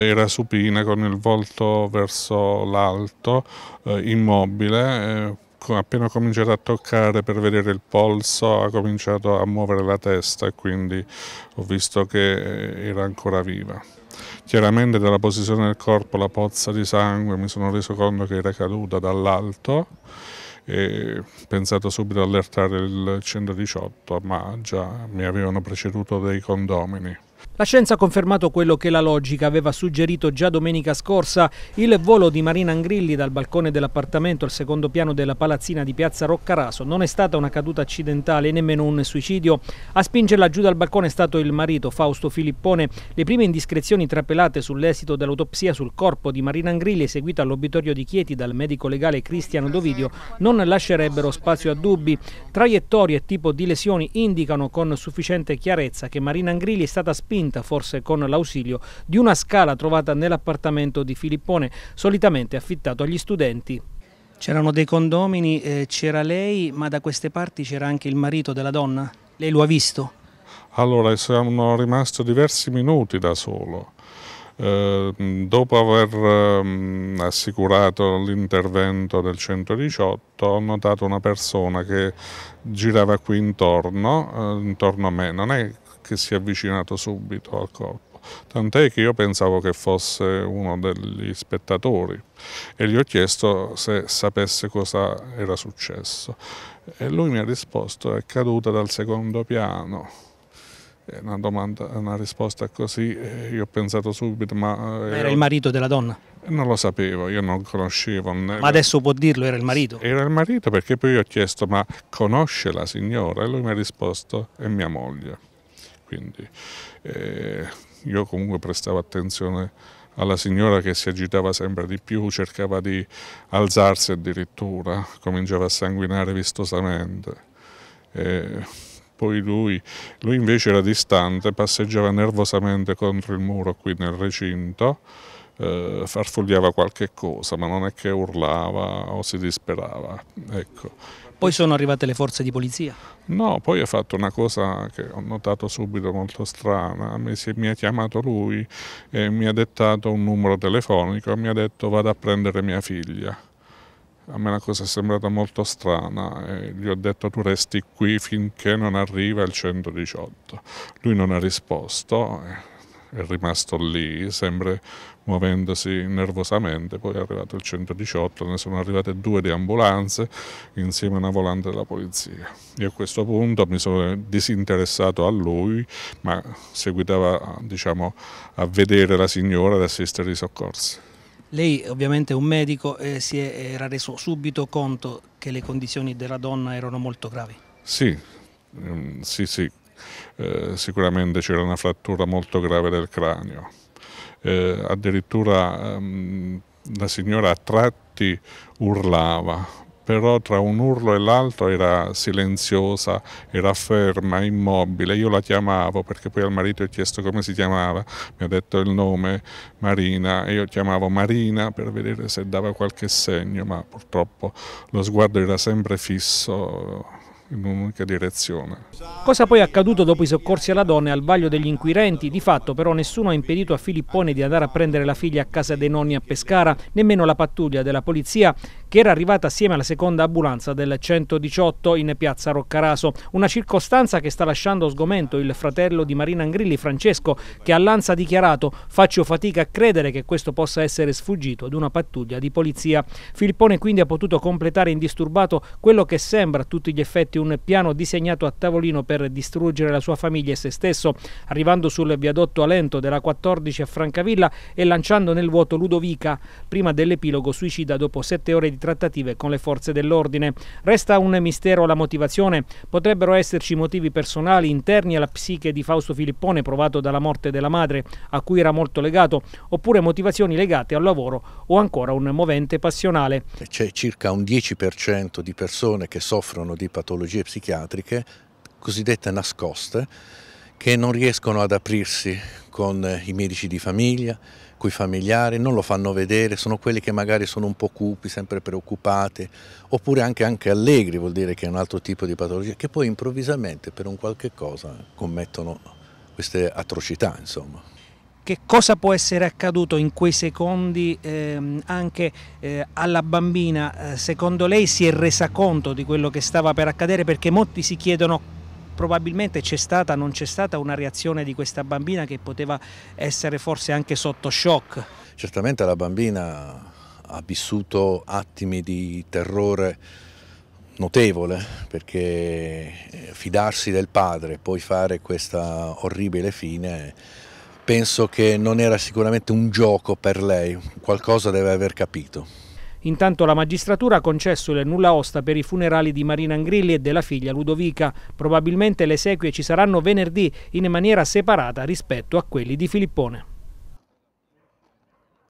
Era supina con il volto verso l'alto, eh, immobile, eh, appena cominciato a toccare per vedere il polso ha cominciato a muovere la testa e quindi ho visto che eh, era ancora viva. Chiaramente dalla posizione del corpo, la pozza di sangue, mi sono reso conto che era caduta dall'alto e ho pensato subito ad allertare il 118, ma già mi avevano preceduto dei condomini. La scienza ha confermato quello che la logica aveva suggerito già domenica scorsa, il volo di Marina Angrilli dal balcone dell'appartamento al secondo piano della palazzina di Piazza Roccaraso non è stata una caduta accidentale, e nemmeno un suicidio. A spingerla giù dal balcone è stato il marito Fausto Filippone. Le prime indiscrezioni trapelate sull'esito dell'autopsia sul corpo di Marina Angrilli eseguita all'obitorio di Chieti dal medico legale Cristiano Dovidio non lascerebbero spazio a dubbi. Traiettorie e tipo di lesioni indicano con sufficiente chiarezza che Marina Angrilli è stata spinta spinta forse con l'ausilio di una scala trovata nell'appartamento di Filippone, solitamente affittato agli studenti. C'erano dei condomini, eh, c'era lei, ma da queste parti c'era anche il marito della donna? Lei lo ha visto? Allora, sono rimasto diversi minuti da solo. Eh, dopo aver eh, assicurato l'intervento del 118 ho notato una persona che girava qui intorno, eh, intorno a me, non è che si è avvicinato subito al corpo, tant'è che io pensavo che fosse uno degli spettatori e gli ho chiesto se sapesse cosa era successo e lui mi ha risposto è caduta dal secondo piano. Una, domanda, una risposta così, eh, io ho pensato subito, ma... Eh, era il marito della donna? Non lo sapevo, io non conoscevo. Né... Ma adesso può dirlo, era il marito? Era il marito perché poi io ho chiesto, ma conosce la signora? E lui mi ha risposto, è mia moglie. Quindi eh, io comunque prestavo attenzione alla signora che si agitava sempre di più, cercava di alzarsi addirittura, cominciava a sanguinare vistosamente. Eh, poi lui, lui invece era distante, passeggiava nervosamente contro il muro qui nel recinto eh, farfugliava qualche cosa, ma non è che urlava o si disperava. Ecco. Poi sono arrivate le forze di polizia? No, poi ha fatto una cosa che ho notato subito molto strana. Mi, si, mi ha chiamato lui e mi ha dettato un numero telefonico e mi ha detto vado a prendere mia figlia. A me la cosa è sembrata molto strana e gli ho detto tu resti qui finché non arriva il 118. Lui non ha risposto. Eh, è rimasto lì, sempre muovendosi nervosamente, poi è arrivato il 118, ne sono arrivate due di ambulanze insieme a una volante della polizia. Io a questo punto mi sono disinteressato a lui, ma seguitava diciamo, a vedere la signora e ad assistere i soccorsi. Lei ovviamente è un medico e si era reso subito conto che le condizioni della donna erano molto gravi. Sì, mm, sì, sì, eh, sicuramente c'era una frattura molto grave del cranio. Eh, addirittura ehm, la signora a tratti urlava, però tra un urlo e l'altro era silenziosa, era ferma, immobile. Io la chiamavo perché poi al marito ho chiesto come si chiamava, mi ha detto il nome Marina e io chiamavo Marina per vedere se dava qualche segno, ma purtroppo lo sguardo era sempre fisso in un'unica direzione. Cosa poi è accaduto dopo i soccorsi alla donna e al vaglio degli inquirenti? Di fatto però nessuno ha impedito a Filippone di andare a prendere la figlia a casa dei nonni a Pescara, nemmeno la pattuglia della polizia che era arrivata assieme alla seconda ambulanza del 118 in piazza Roccaraso, una circostanza che sta lasciando sgomento il fratello di Marina Angrilli, Francesco, che all'Anza ha dichiarato faccio fatica a credere che questo possa essere sfuggito ad una pattuglia di polizia. Filippone quindi ha potuto completare indisturbato quello che sembra a tutti gli effetti avanti un piano disegnato a tavolino per distruggere la sua famiglia e se stesso, arrivando sul viadotto Alento della 14 a Francavilla e lanciando nel vuoto Ludovica, prima dell'epilogo suicida dopo sette ore di trattative con le forze dell'ordine. Resta un mistero la motivazione. Potrebbero esserci motivi personali interni alla psiche di Fausto Filippone provato dalla morte della madre, a cui era molto legato, oppure motivazioni legate al lavoro o ancora un movente passionale. C'è circa un 10% di persone che soffrono di patologie patologie psichiatriche cosiddette nascoste che non riescono ad aprirsi con eh, i medici di famiglia, coi familiari, non lo fanno vedere, sono quelli che magari sono un po' cupi, sempre preoccupati, oppure anche, anche allegri, vuol dire che è un altro tipo di patologia, che poi improvvisamente per un qualche cosa commettono queste atrocità, insomma che cosa può essere accaduto in quei secondi ehm, anche eh, alla bambina? Eh, secondo lei si è resa conto di quello che stava per accadere? Perché molti si chiedono probabilmente c'è stata, non c'è stata una reazione di questa bambina che poteva essere forse anche sotto shock. Certamente la bambina ha vissuto attimi di terrore notevole perché eh, fidarsi del padre e poi fare questa orribile fine penso che non era sicuramente un gioco per lei, qualcosa deve aver capito. Intanto la magistratura ha concesso il nulla osta per i funerali di Marina Angrilli e della figlia Ludovica. Probabilmente le esequie ci saranno venerdì in maniera separata rispetto a quelli di Filippone.